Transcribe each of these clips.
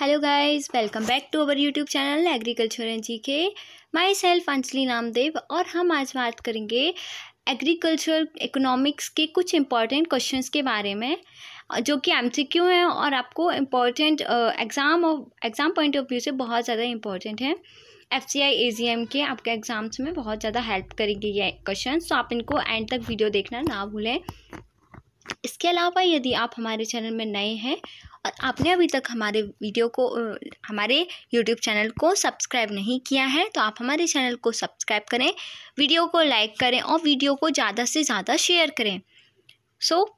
hello guys welcome back to our YouTube channel agriculture and G K my self Anjali Namdev और हम आज बात करेंगे एग्रीकल्चर इकोनॉमिक्स के कुछ इम्पॉर्टेंट क्वेश्चंस के बारे में जो कि एम हैं और आपको इम्पॉर्टेंट एग्ज़ाम और एग्ज़ाम पॉइंट ऑफ व्यू से बहुत ज़्यादा इम्पॉर्टेंट है एफ सी आई ए जी एम के आपके एग्ज़ाम्स में बहुत ज़्यादा हेल्प करेंगे ये क्वेश्चन तो आप इनको एंड तक वीडियो देखना ना भूलें इसके अलावा यदि आप हमारे चैनल में नए हैं और आपने अभी तक हमारे वीडियो को हमारे यूट्यूब चैनल को सब्सक्राइब नहीं किया है तो आप हमारे चैनल को सब्सक्राइब करें वीडियो को लाइक करें और वीडियो को ज़्यादा से ज़्यादा शेयर करें सो so,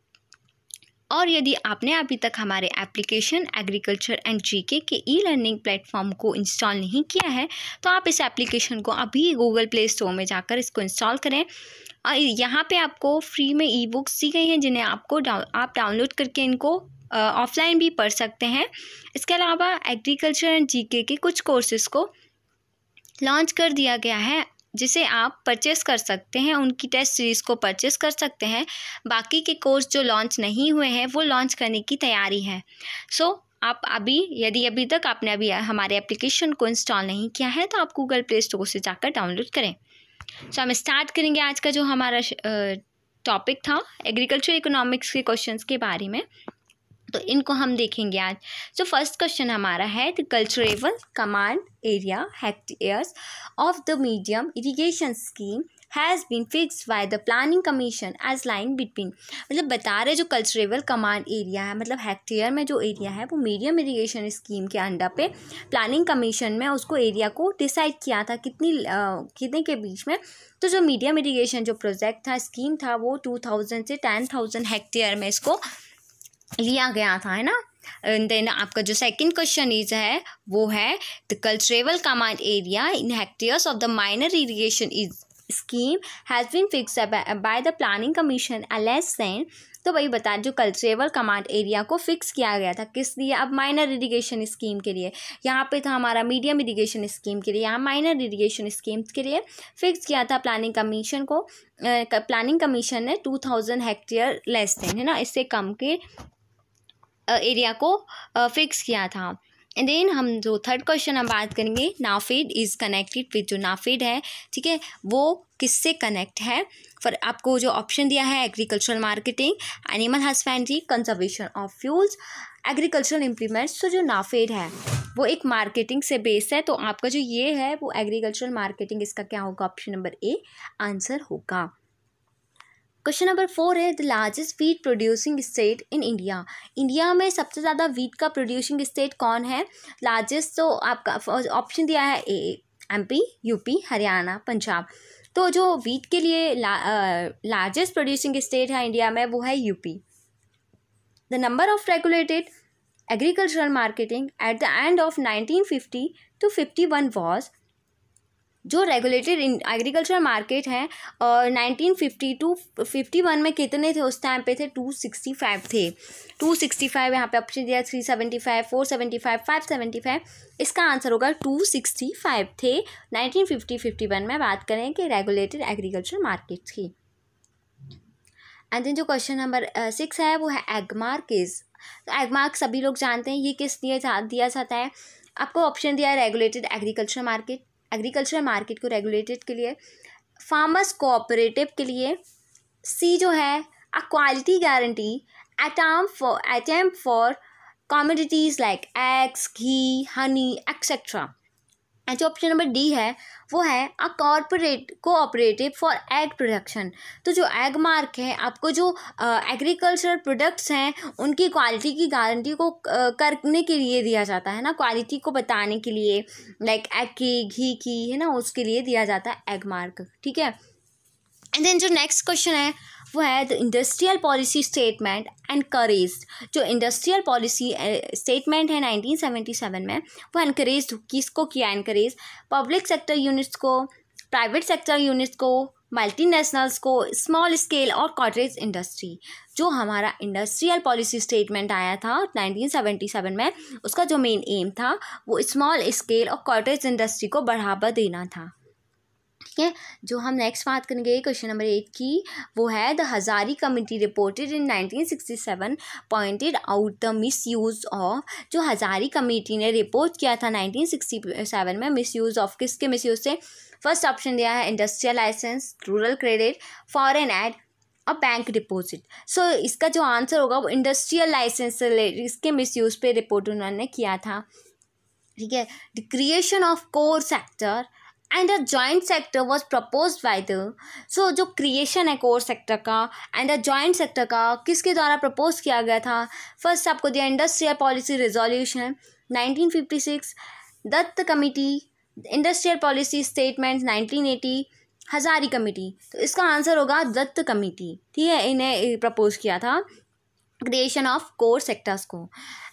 और यदि आपने अभी तक हमारे एप्लीकेशन एग्रीकल्चर एंड जीके के ई लर्निंग प्लेटफॉर्म को इंस्टॉल नहीं किया है तो आप इस एप्लीकेशन को अभी गूगल प्ले स्टोर में जाकर इसको इंस्टॉल करें और यहाँ पे आपको फ्री में ई बुक्स दी गई हैं जिन्हें आपको डाउ आप डाउनलोड करके इनको ऑफलाइन भी पढ़ सकते हैं इसके अलावा एग्रीकल्चर एंड जी के कुछ कोर्सेज़ को लॉन्च कर दिया गया है जिसे आप परचेस कर सकते हैं उनकी टेस्ट सीरीज़ को परचेस कर सकते हैं बाकी के कोर्स जो लॉन्च नहीं हुए हैं वो लॉन्च करने की तैयारी है सो so, आप अभी यदि अभी तक आपने अभी हमारे एप्लीकेशन को इंस्टॉल नहीं किया है तो आप गूगल प्ले स्टोर से जाकर डाउनलोड करें सो so, हम स्टार्ट करेंगे आज का जो हमारा टॉपिक था एग्रीकल्चर इकोनॉमिक्स के क्वेश्चंस के बारे में तो इनको हम देखेंगे आज जो फर्स्ट क्वेश्चन हमारा है the culturable command area hectares of the medium irrigation scheme has been fix by the planning commission as line between मतलब बता रहे जो कल्चरेबल कमांड एरिया है मतलब हेक्टेयर में जो एरिया है वो मीडियम इरीगेशन स्कीम के अंडर पे प्लानिंग कमीशन में उसको एरिया को डिसाइड किया था कितनी uh, कितने के बीच में तो जो मीडियम इरीगेशन जो प्रोजेक्ट था स्कीम था वो टू थाउजेंड से टेन थाउजेंड हेक्टेयर में इसको लिया गया था है ना देन आपका जो सेकंड क्वेश्चन इज है वो है the culturable command area in hectares of the minor irrigation is scheme has been fix by the planning commission as less सेंड तो वही बता जो कल्चरेबल कमांड एरिया को फिक्स किया गया था किस लिए अब माइनर इरीगेशन स्कीम के लिए यहाँ पे था हमारा मीडियम इरीगेशन स्कीम के लिए यहाँ माइनर इरीगेशन स्कीम के लिए फिक्स किया था प्लानिंग कमीशन को प्लानिंग कमीशन ने two thousand hectare less than है ना इससे कम के एरिया को फिक्स किया था एंड देन हम जो थर्ड क्वेश्चन हम बात करेंगे नाफेड इज़ कनेक्टेड विद जो नाफेड है ठीक है वो किससे कनेक्ट है फॉर आपको जो ऑप्शन दिया है agricultural marketing animal husbandry conservation of fuels agricultural implements तो जो नाफेड है वो एक मार्केटिंग से बेस्ड है तो आपका जो ये है वो एग्रीकल्चरल मार्केटिंग इसका क्या होगा ऑप्शन नंबर ए आंसर होगा क्वेश्चन नंबर फोर है the largest wheat producing state in India India में सबसे ज़्यादा वीट का प्रोड्यूसिंग स्टेट कौन है लार्जेस्ट तो आपका ऑप्शन दिया है A MP UP Haryana Punjab तो जो वीट के लिए लार्जेस्ट प्रोड्यूसिंग स्टेट है इंडिया में वो है UP the number of regulated agricultural marketing at the end of nineteen fifty two fifty one was जो रेगुलेटेड एग्रीकल्चर मार्केट है और nineteen fifty two fifty one में कितने थे उस टाइम पे थे टू सिक्सटी फाइव थे टू सिक्सटी फाइव यहाँ पे ऑप्शन दिया three seventy five four seventy five five seventy five इसका आंसर होगा टू सिक्सटी फाइव थे नाइनटीन फिफ्टी फिफ्टी वन में बात करें कि रेगुलेटेड एग्रीकल्चर मार्केट की एंड देन जो क्वेश्चन नंबर सिक्स है वो है एगमार्क इज़ एगमार्क सभी लोग जानते हैं ये किस लिए दिया जाता है आपको ऑप्शन दिया है regulated agriculture market agricultural market को रेगुलेटेड के लिए फार्मर्स कोऑपरेटिव के लिए सी जो है a quality guarantee a stamp for a stamp for commodities like eggs ghee honey etcetera जो ऑप्शन नंबर डी है वो है a corporate cooperative for egg production तो जो एग मार्क है आपको जो एग्रीकल्चरल प्रोडक्ट्स हैं उनकी क्वालिटी की गारंटी को uh, करने के लिए दिया जाता है ना क्वालिटी को बताने के लिए लाइक एग की घी की है ना उसके लिए दिया जाता है एग मार्क ठीक है एंड देन जो नेक्स्ट क्वेश्चन है वो है the industrial policy statement encourage जो इंडस्ट्रियल पॉलिसी स्टेटमेंट है 1977 में वो एनकरेज किसको किया एनकरेज पब्लिक सेक्टर यूनिट्स को प्राइवेट सेक्टर यूनिट्स को मल्टीनेशनल्स को स्मॉल स्केल और कॉटरेज इंडस्ट्री जो हमारा इंडस्ट्रियल पॉलिसी स्टेटमेंट आया था 1977 में उसका जो मेन एम था वो स्मॉल स्केल और कॉटरेज इंडस्ट्री को बढ़ावा देना था ठीक है जो हम नेक्स्ट बात करेंगे क्वेश्चन नंबर एट की वो है the Hazari committee reported in 1967 pointed out the misuse of जो हज़ारी कमेटी ने रिपोर्ट किया था 1967 में मिस यूज़ ऑफ किसके मिस यूज़ से फर्स्ट ऑप्शन दिया है industrial licence rural credit foreign aid और बैंक डिपॉजिट सो इसका जो आंसर होगा वो इंडस्ट्रियल लाइसेंस इसके मिसयूज़ पर रिपोर्ट उन्होंने किया था ठीक है the creation of core sector and a joint sector was propose by the so जो क्रिएशन है कोर सेक्टर का एंड अ जॉइंट सेक्टर का किसके द्वारा प्रपोज किया गया था फर्स्ट आपको दिया industrial policy resolution six Dutt committee industrial policy statement eighty Hazari committee तो इसका आंसर होगा दत्त कमेटी ठीक है इन्हें प्रपोज किया था क्रिएशन ऑफ कोर सेक्टर्स को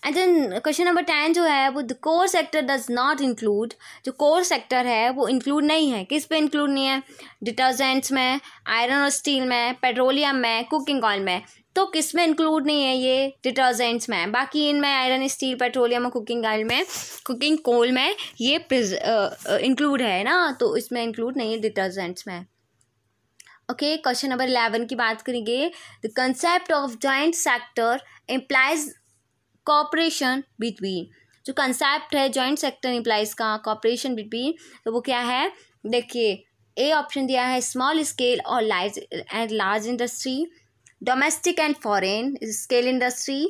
and then question number ten जो है वो the core sector does not include जो कोर सेक्टर है वो इंक्लूड नहीं है किस पे इंक्लूड नहीं है डिटर्जेंट्स में आयरन और स्टील में पेट्रोलियम में कुकिंग ऑयल में तो किस में इंक्लूड नहीं है ये डिटर्जेंट्स में बाकी इनमें आयरन स्टील पेट्रोलियम और कुकिंग ऑयल में कुकिंग कोल में ये इंक्लूड uh, uh, है ना तो इसमें इंक्लूड नहीं है डिटर्जेंट्स में ओके क्वेश्चन नंबर इलेवन की बात करेंगे the concept of joint sector implies cooperation between जो कंसेप्ट है जॉइंट सेक्टर इम्प्लाइज का कॉपरेशन बिटवीन तो वो क्या है देखिए ए ऑप्शन दिया है स्मॉल स्केल और large and large industry domestic and foreign scale industry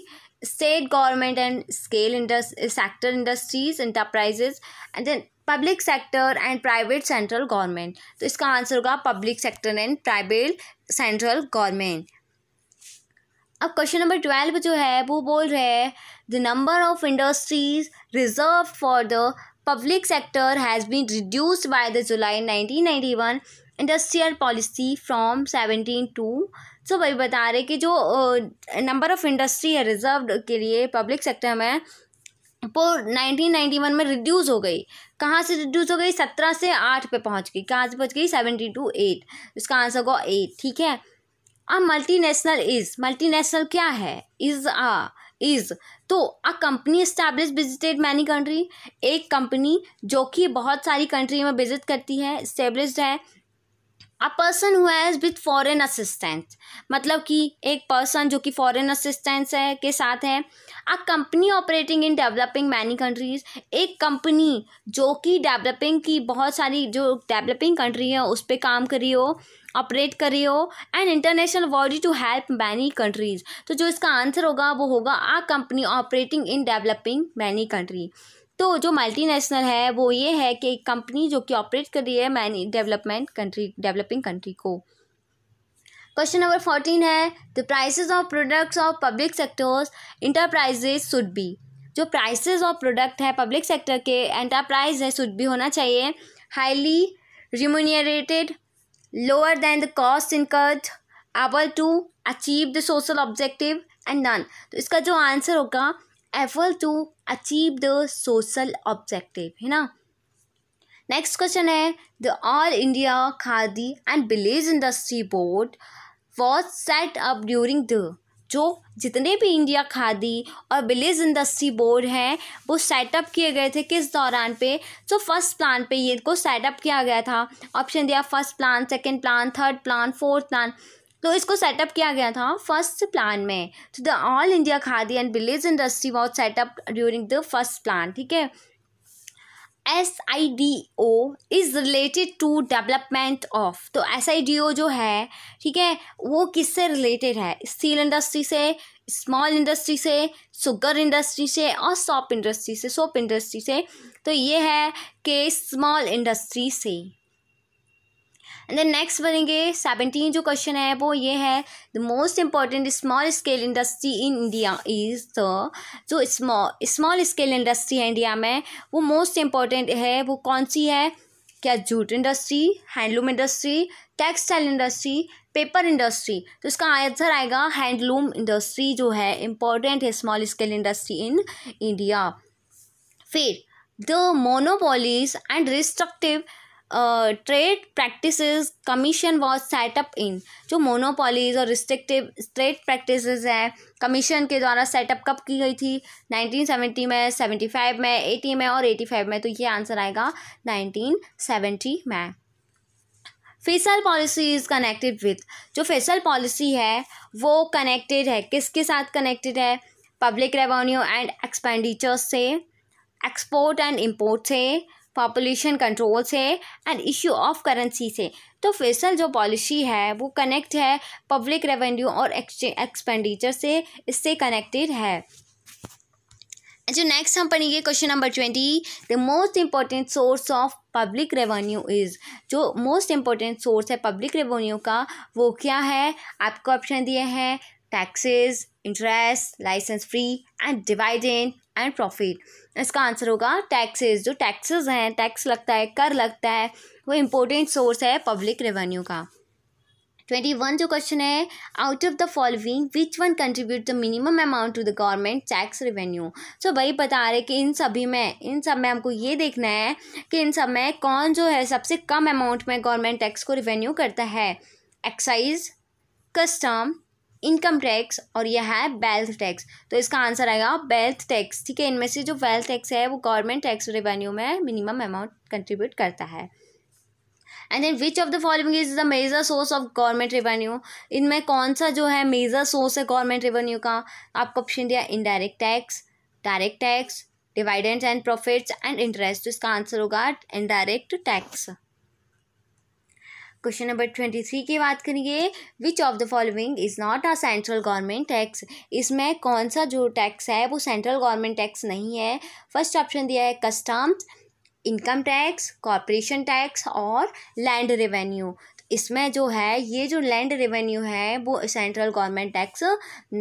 state government and scale industry sector industries enterprises and then public sector and private central government तो इसका आंसर होगा public sector and private central government अब question number twelve जो है वो बोल रहे हैं the number of industries reserve for the public sector has been reduced by the July nineteen ninety one industrial policy from seventeen to so वही बता रहे कि जो नंबर ऑफ़ इंडस्ट्री है रिजर्व के लिए पब्लिक सेक्टर में वो 1991 में रिड्यूस हो गई कहाँ से रिड्यूस हो गई सत्रह से आठ पे पहुँच गई कहाँ से पहुँच गई सेवेंटी टू एट इसका आंसर होगा एट ठीक है अब मल्टीनेशनल इज मल्टीनेशनल क्या है इज आ इज तो a company establish visited many country एक कंपनी जो कि बहुत सारी कंट्री में विजिट करती है इस्टेब्लिश है अ पर्सन हुआ है विथ फॉरेन असिस्टेंस मतलब कि एक पर्सन जो कि फॉरेन असिस्टेंस है के साथ है a company operating in developing many countries एक कंपनी जो कि डेवलपिंग की बहुत सारी जो डेवलपिंग कंट्री है उस पर काम करी हो ऑपरेट कर रही हो and international body to help many countries तो जो इसका आंसर होगा वो होगा a company operating in developing many country तो जो मल्टीनेशनल है वो ये है कि कंपनी जो कि ऑपरेट कर रही है many development country developing country को क्वेश्चन नंबर फोर्टीन है the prices of products of public sectors enterprises should be जो प्राइसेस ऑफ प्रोडक्ट है पब्लिक सेक्टर के एंटरप्राइज है शुड भी होना चाहिए highly remunerated lower than the cost incurred able to achieve the social objective and done तो इसका जो आंसर होगा able to achieve the social objective है ना नेक्स्ट क्वेश्चन है the all India Khadi and village industry board was set up during the जो जितने भी इंडिया खादी और विलेज इंडस्ट्री बोर्ड हैं वो सेटअप किए गए थे किस दौरान पे तो फर्स्ट प्लान पे ये इनको सेटअप किया गया था ऑप्शन दिया first plan second plan third plan fourth plan तो इसको सेटअप किया गया था फर्स्ट प्लान में तो the all India Khadi and village industry was set up during the first plan ठीक है S I D O is related to development of तो एस आई डी ओ जो है ठीक है वो किससे रिलेटेड है स्टील इंडस्ट्री से स्मॉल इंडस्ट्री से शुगर इंडस्ट्री से और सॉप इंडस्ट्री से सोप इंडस्ट्री से तो ये है कि स्मॉल इंडस्ट्री से एंड देन नेक्स्ट बनेंगे सेवनटीन जो क्वेश्चन है वो ये है the most important small scale industry in India is the जो स्मॉल स्मॉल स्केल इंडस्ट्री है इंडिया में वो मोस्ट इम्पॉर्टेंट है वो कौन सी है क्या jute industry handloom industry textile industry paper industry तो इसका आंसर आएगा हैंडलूम इंडस्ट्री जो है इम्पॉर्टेंट है small scale industry in India फिर the monopolies and restrictive trade practices commission was set up in जो मोनोपोलीज और रिस्ट्रिक्टिव ट्रेड प्रैक्टिसेस है कमीशन के द्वारा सेटअप कब की गई थी 1970 में 75 में 80 में और 85 में तो ये आंसर आएगा 1970 में fiscal policy is connected with जो फेसल पॉलिसी है वो कनेक्टेड है किसके साथ कनेक्टेड है पब्लिक रेवेन्यू एंड एक्सपेंडिचर से एक्सपोर्ट एंड इम्पोर्ट से पॉपुलेशन कंट्रोल से एंड इश्यू ऑफ करेंसी से तो फैसल जो पॉलिसी है वो कनेक्ट है पब्लिक रेवेन्यू और एक्सपेंडिचर से इससे कनेक्टेड है जो अच्छा, नेक्स्ट हम पढ़ेंगे question number twenty the most important source of public revenue is जो मोस्ट इम्पॉर्टेंट सोर्स है पब्लिक रेवेन्यू का वो क्या है आपको ऑप्शन दिए हैं taxes interest licence fee and dividend and profit इसका आंसर होगा टैक्सेस जो टैक्सेस हैं टैक्स लगता है कर लगता है वो इम्पोर्टेंट सोर्स है पब्लिक रेवेन्यू का ट्वेंटी वन जो क्वेश्चन है out of the following which one contribute the minimum amount to the government tax revenue so भाई बता रहे कि इन सभी में इन सब में हमको ये देखना है कि इन सब में कौन जो है सबसे कम अमाउंट में गवर्नमेंट टैक्स को रिवेन्यू करता है एक्साइज कस्टम इनकम टैक्स और यह है वेल्थ टैक्स तो इसका आंसर आएगा वेल्थ टैक्स ठीक है इनमें से जो वेल्थ टैक्स है वो गवर्नमेंट टैक्स रेवेन्यू में मिनिमम अमाउंट कंट्रीब्यूट करता है and then which of the following is the major source of government revenue इनमें कौन सा जो है मेजर सोर्स है गवर्नमेंट रेवेन्यू का आपको ऑप्शन दिया indirect tax direct tax dividends and profits and interest तो इसका आंसर होगा indirect tax question number twenty three की बात करिए which of the following is not a central government tax इसमें कौन सा जो टैक्स है वो सेंट्रल गवर्नमेंट टैक्स नहीं है फर्स्ट ऑप्शन दिया है customs income tax corporation tax और लैंड रेवेन्यू इसमें जो है ये जो लैंड रेवेन्यू है वो सेंट्रल गवर्नमेंट टैक्स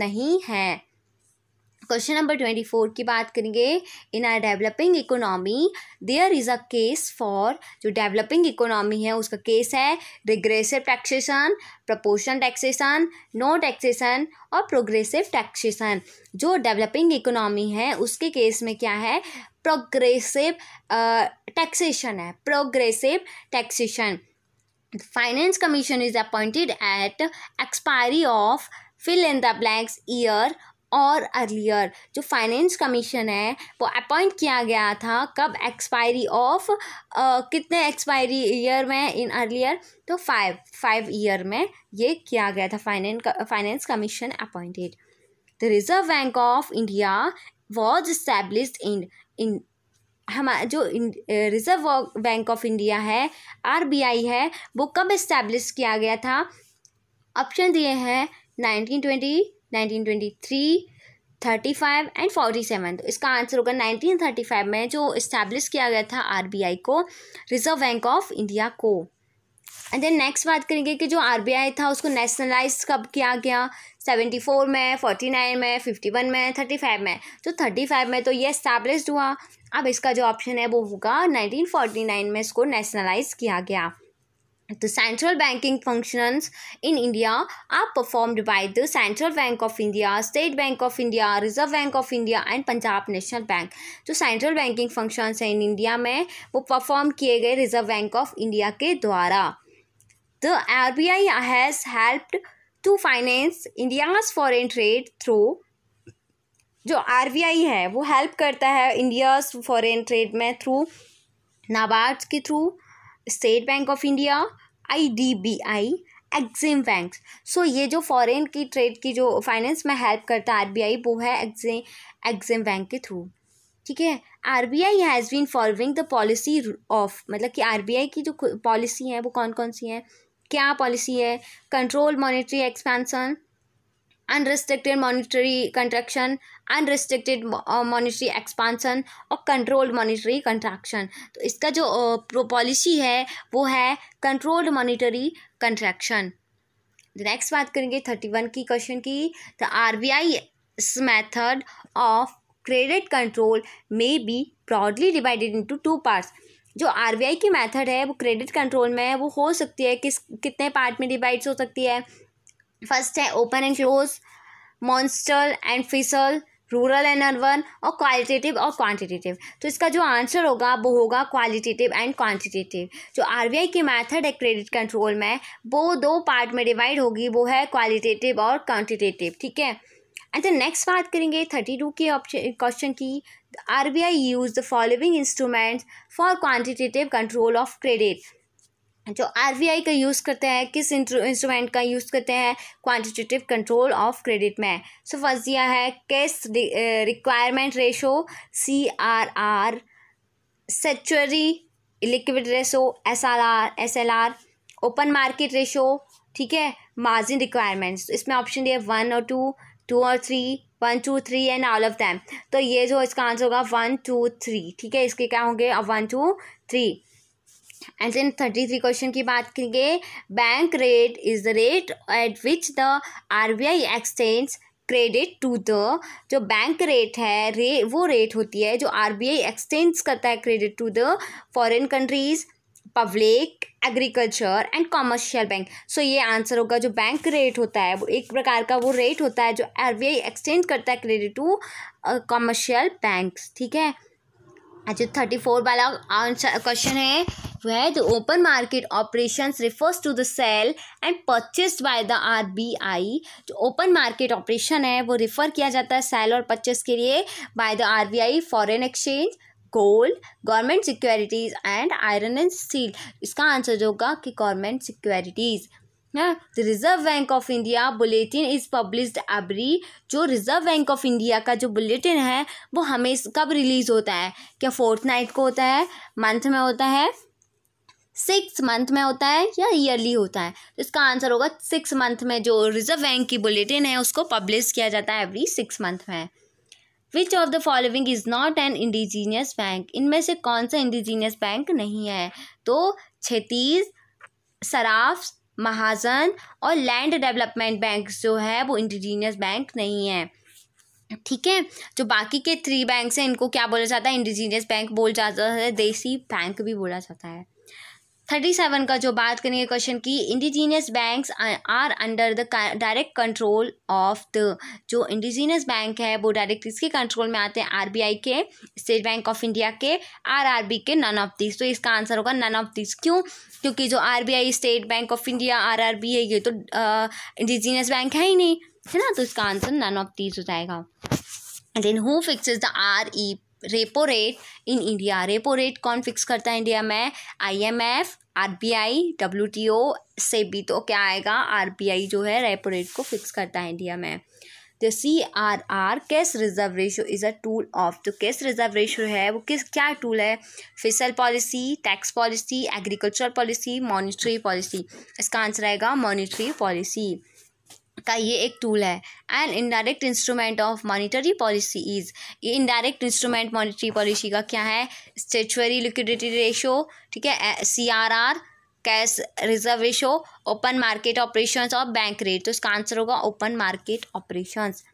नहीं है क्वेश्चन नंबर ट्वेंटी फोर की बात करेंगे in a developing economy there is a case for जो डेवलपिंग इकोनॉमी है उसका केस है regressive taxation proportion taxation no taxation और प्रोग्रेसिव टैक्सेशन जो डेवलपिंग इकोनॉमी है उसके केस में क्या है प्रोग्रेसिव टैक्सेशन है progressive taxation finance commission is appointed at expiry of fill in the blanks year और अर्लियर जो फाइनेंस कमीशन है वो अपॉइंट किया गया था कब एक्सपायरी ऑफ कितने एक्सपायरी ईयर में इन अर्लियर तो फाइव फाइव ईयर में ये किया गया था finance finance commission appointed the reserve bank of India was establish in in हमारा जो रिजर्व बैंक ऑफ इंडिया है आरबीआई है वो कब इस्टेब्लिश किया गया था ऑप्शन दिए हैं nineteen twenty nineteen twenty three thirty five and forty seven तो इसका आंसर होगा नाइनटीन थर्टी फाइव में जो इस्टेब्लिश किया गया था आरबीआई को रिजर्व बैंक ऑफ इंडिया को एंड देन नेक्स्ट बात करेंगे कि जो आरबीआई था उसको नेशनलाइज कब किया गया सेवेंटी फोर में फोर्टी नाइन में फिफ्टी वन में थर्टी फाइव में तो थर्टी फाइव में तो ये इस्टेब्लिश हुआ अब इसका जो ऑप्शन है वो होगा नाइनटीन फोर्टी नाइन में इसको नेशनलाइज किया गया The central banking functions in India are performed by the Central Bank of India, State Bank of India, Reserve Bank of India and Punjab national bank जो सेंट्रल बैंकिंग फंक्शंस हैं in India में वो perform किए गए reserve bank of India के द्वारा the R B I has helped to finance India's foreign trade through जो R B I है वो हेल्प करता है इंडियाज फॉरेन ट्रेड में थ्रू नाबार्ड के through state bank of India I D B I EXIM bank so ये जो foreign की ट्रेड की जो फाइनेंस में हेल्प करता है आर वो है एक्जिम एक्जिम बैंक के थ्रू ठीक है R B I has been following the policy of मतलब कि आर बी आई की जो पॉलिसी है वो कौन कौन सी है क्या पॉलिसी है control monetary expansion unrestricted monetary contraction unrestricted monetary expansion और कंट्रोल्ड मॉनिटरी कंट्रैक्शन तो इसका जो पॉलिसी uh, है वो है कंट्रोल्ड मॉनिटरी कंट्रैक्शन नेक्स्ट बात करेंगे थर्टी वन की क्वेश्चन की the R B I method of credit control may be broadly divided into two parts जो आर बी आई की मैथड है वो क्रेडिट कंट्रोल में है वो हो सकती है किस कितने पार्ट में डिवाइड्स हो सकती है फर्स्ट है open and close monster and fiscal rural and urban और क्वालिटेटिव और क्वांटिटेटिव तो इसका जो आंसर होगा वो होगा क्वालिटेटिव एंड क्वांटिटेटिव जो आरबीआई की मेथड है क्रेडिट कंट्रोल में वो दो पार्ट में डिवाइड होगी वो है क्वालिटेटिव और क्वांटिटेटिव ठीक है एंड द नेक्स्ट बात करेंगे थर्टी टू के ऑप्शन क्वेश्चन की R B I use the following instrument for quantitative control of credit जो आर का यूज़ करते हैं किस इंस्ट्रूमेंट का यूज़ करते हैं क्वांटिटेटिव कंट्रोल ऑफ क्रेडिट में सो फर्स्ट दिया है cash requirement ratio C R R statutory liquid ratio S R R S L R open market ratio ठीक है मार्जिन रिक्वायरमेंट्स तो इसमें ऑप्शन दिया वन और टू टू और three one two three and all of them तो ये जो इसका आंसर होगा वन टू थ्री ठीक है इसके क्या होंगे one two three and then thirty three question की बात करेंगे bank rate is the rate at which the R B I exchange credit to the जो बैंक रेट है रे वो रेट होती है जो आर बी आई एक्सचेंज करता है credit to the foreign countries public agriculture and commercial bank so ये आंसर होगा जो बैंक रेट होता है वो एक प्रकार का वो रेट होता है जो आर बी आई एक्सचेंज करता है क्रेडिट टू कॉमर्शियल बैंक ठीक है अच्छा थर्टी फोर वाला आंसर क्वेश्चन है where the open market operation refers to the sale and purchased by the R B I जो ओपन मार्केट ऑपरेशन है वो रिफर किया जाता है सेल और परचेस के लिए by the R B I foreign exchange gold government securities and iron and steel इसका आंसर होगा कि गवर्नमेंट सिक्योरिटीज़ ना the reserve bank of India bulletin is published every जो रिज़र्व बैंक ऑफ इंडिया का जो bulletin है वो हमें कब रिलीज़ होता है क्या फोर्थ नाइट को होता है मंथ में होता है सिक्स मंथ में होता है या ईयरली होता है तो इसका आंसर होगा सिक्स मंथ में जो रिजर्व बैंक की बुलेटिन है उसको पब्लिश किया जाता है एवरी सिक्स मंथ में which of the following is not an indigenous bank इनमें से कौन सा इंडिजीनियस बैंक नहीं है तो क्षतीज सराफ महाजन और लैंड डेवलपमेंट बैंक जो है वो इंडिजीनियस बैंक नहीं है ठीक है जो बाकी के थ्री बैंक्स हैं इनको क्या बोला जाता है इंडिजीनियस बैंक बोल जाता है देसी बैंक भी बोला जाता है थर्टी सेवन का जो बात करेंगे क्वेश्चन की indigenous banks are under the direct control of the जो इंडिजीनियस बैंक है वो डायरेक्ट किसके कंट्रोल में आते हैं आरबीआई के स्टेट बैंक ऑफ इंडिया के आरआरबी के नन ऑफ दिस तो इसका आंसर होगा नन ऑफ दिस क्यों क्योंकि जो RBI state bank of India आर है ये तो इंडिजीनियस बैंक है ही नहीं है ना तो इसका आंसर नन ऑफ दिस हो जाएगा then who fix the R E repo rate in India repo rate कौन फिक्स करता है इंडिया में आईएमएफ आरबीआई डब्ल्यूटीओ से भी तो क्या आएगा आरबीआई जो है रेपो रेट को फिक्स करता है इंडिया में तो C R R cash reserve ratio is a tool of तो कैश रिजर्व रेशो है वो किस क्या टूल है fiscal policy tax policy agriculture policy monetary policy इसका आंसर आएगा मॉनिटरी पॉलिसी का ये एक टूल है and indirect instrument of monetary policy is ये इनडायरेक्ट इंस्ट्रूमेंट मॉनिटरी पॉलिसी का क्या है स्टेचुअरी लिक्विडिटी रेशो ठीक है C R R cash reserve ratio open market operations और बैंक रेट तो इसका आंसर होगा ओपन मार्केट ऑपरेशंस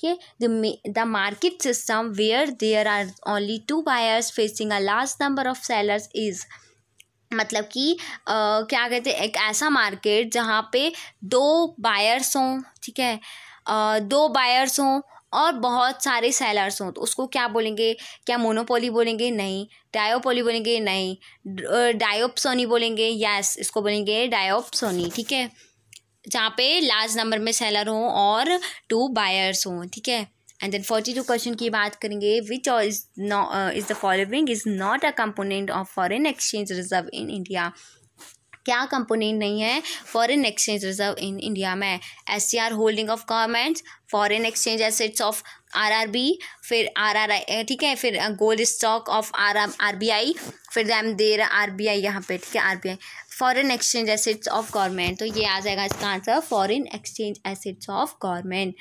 ठीक है the market system where there are only two buyers facing a large number of sellers is मतलब कि क्या कहते हैं एक ऐसा मार्केट जहाँ पे दो बायर्स हों ठीक है आ, दो बायर्स हों और बहुत सारे सेलर्स हों तो उसको क्या बोलेंगे क्या मोनोपोली बोलेंगे नहीं डायोपोली बोलेंगे नहीं डायोपसोनी बोलेंगे यस इसको बोलेंगे डायोपसोनी ठीक है जहाँ पे लार्ज नंबर में सेलर हों और टू बायर्स हों ठीक है and then forty two question की बात करेंगे विच और is no is the following is not a component of foreign exchange reserve in India क्या कंपोनेंट नहीं है foreign exchange reserve in India में S C R holding of government foreign exchange assets of R R B फिर R R I ठीक है फिर gold stock of R R B I फिर them there are B I यहाँ पे ठीक है R B I foreign exchange assets of government तो ये आ जाएगा इसका answer foreign exchange assets of government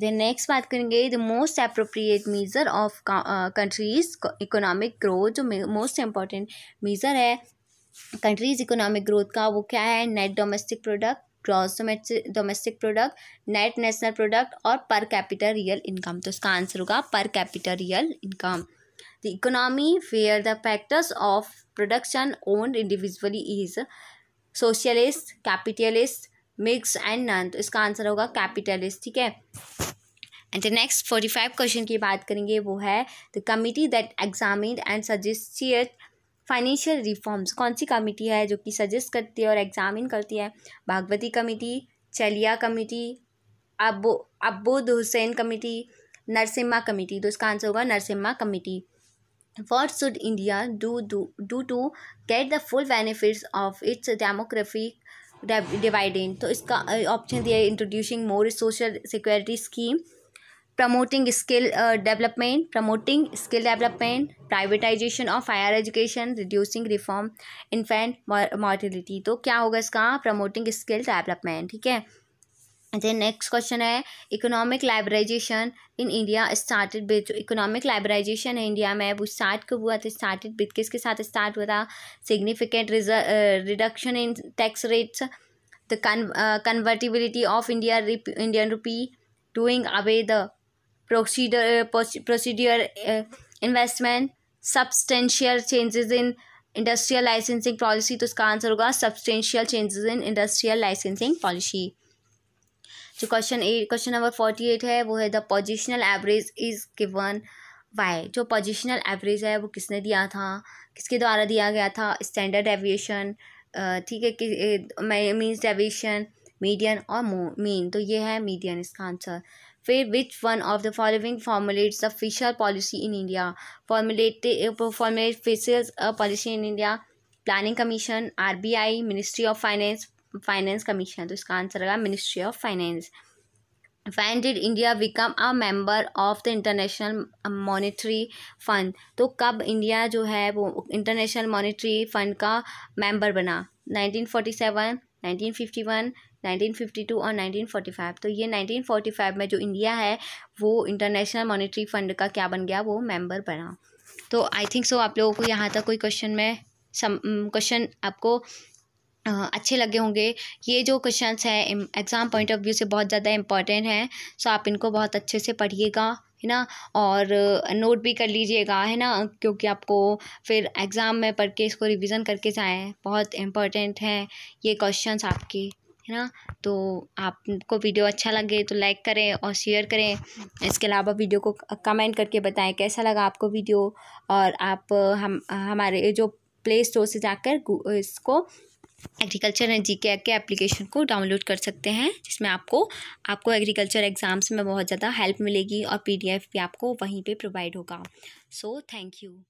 then next बात करेंगे the most appropriate measure of country's economic growth जो मोस्ट इम्पॉर्टेंट मीज़र है कंट्रीज़ इकोनॉमिक ग्रोथ का वो क्या है net domestic product gross domestic product net national product और per capital real income तो इसका आंसर होगा per capital real income the economy where the factors of production owned individually is socialist capitalist mix and none तो इसका answer होगा capitalist ठीक है and next forty five question की बात करेंगे वो है the committee that examine and suggested financial reforms कौन सी कमेटी है जो कि सजेस्ट करती है और एग्जामिन करती है भागवती कमेटी चलिया कमिटी अबो अब्बोद हुसैन कमेटी नरसिम्हा कमेटी तो इसका आंसर होगा Narasimham committee what should India do do do to get the full benefits of its demographic dividend तो इसका ऑप्शन दिया है introducing more social security scheme promoting skill development promoting skill development privatisation of higher education reducing reform infant mortality तो क्या होगा इसका promoting skill development ठीक है देन नेक्स्ट क्वेश्चन है economic liberalisation in India started with economic liberalisation है India में वो स्टार्ट कब हुआ था स्टार्टेड विद किसके साथ स्टार्ट हुआ था significant reduction in tax rates the convertibility of India Indian rupee doing away the procedure procedure investment substantial changes in industrial licensing policy तो उसका आंसर होगा substantial changes in industrial licensing policy जो question eight question number forty eight है वो है the positional average is given by जो positional average है वो किसने दिया था किसके द्वारा दिया गया था स्टैंडर्ड एविएशन ठीक है कि मीन्स एविएशन मीडियन और मीन तो ये है मीडियन इसका आंसर फिर which one of the following formulates the fiscal policy in India formulate formulate fiscal policy in India planning commission R B I ministry of finance finance commission तो इसका answer रहेगा ministry of finance when did India become a member of the international monetary fund तो कब India जो है वो international monetary fund का member बना 1947 1951 1952 और 1945 तो ये 1945 में जो इंडिया है वो इंटरनेशनल मॉनिटरी फंड का क्या बन गया वो मेंबर बना तो आई थिंक सो आप लोगों को यहाँ तक कोई क्वेश्चन में सम क्वेश्चन आपको अच्छे लगे होंगे ये जो क्वेश्चंस हैं एग्ज़ाम पॉइंट ऑफ व्यू से बहुत ज़्यादा इम्पॉर्टेंट हैं सो आप इनको बहुत अच्छे से पढ़िएगा है ना और नोट भी कर लीजिएगा है ना क्योंकि आपको फिर एग्ज़ाम में पढ़ के इसको रिवीजन करके जाएँ बहुत इम्पॉर्टेंट हैं ये क्वेश्चंस आपके है ना तो आपको वीडियो अच्छा लगे तो लाइक करें और शेयर करें इसके अलावा वीडियो को कमेंट करके बताएं कैसा लगा आपको वीडियो और आप हम हमारे जो प्ले स्टोर से जाकर इसको एग्रीकल्चर एंड जी के के एप्लीकेशन को डाउनलोड कर सकते हैं जिसमें आपको आपको एग्रीकल्चर एग्ज़ाम्स में बहुत ज़्यादा हेल्प मिलेगी और पीडीएफ भी आपको वहीं पे प्रोवाइड होगा सो थैंक यू